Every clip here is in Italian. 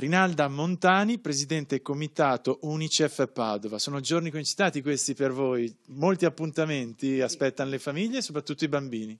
Rinalda Montani, presidente comitato Unicef Padova. Sono giorni coincitati questi per voi, molti appuntamenti aspettano le famiglie e soprattutto i bambini.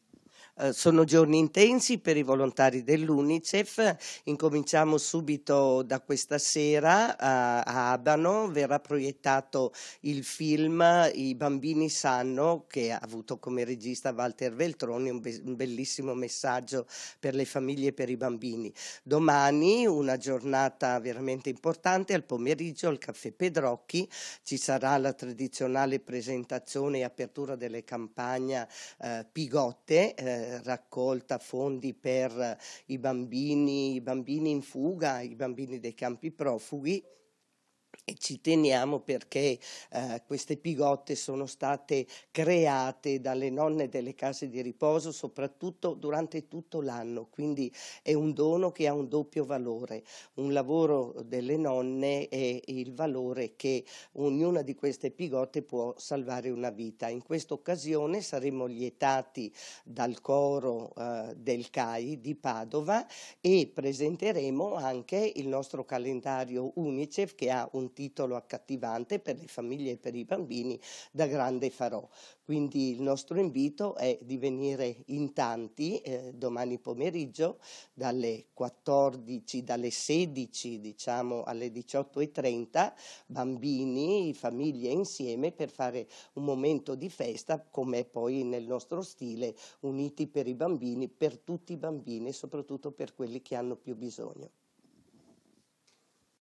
Eh, sono giorni intensi per i volontari dell'UNICEF, incominciamo subito da questa sera a, a Abano, verrà proiettato il film I bambini sanno che ha avuto come regista Walter Veltroni, un, be un bellissimo messaggio per le famiglie e per i bambini. Domani una giornata veramente importante, al pomeriggio al Caffè Pedrocchi ci sarà la tradizionale presentazione e apertura delle campagne eh, Pigotte, eh, raccolta fondi per i bambini, i bambini in fuga, i bambini dei campi profughi. E ci teniamo perché eh, queste pigotte sono state create dalle nonne delle case di riposo soprattutto durante tutto l'anno, quindi è un dono che ha un doppio valore, un lavoro delle nonne e il valore che ognuna di queste pigotte può salvare una vita. In questa occasione saremo lietati dal coro eh, del CAI di Padova e presenteremo anche il nostro calendario UNICEF che ha un titolo accattivante per le famiglie e per i bambini da grande farò. Quindi il nostro invito è di venire in tanti eh, domani pomeriggio dalle 14, dalle 16 diciamo alle 18.30, bambini, famiglie insieme per fare un momento di festa come poi nel nostro stile, uniti per i bambini, per tutti i bambini e soprattutto per quelli che hanno più bisogno.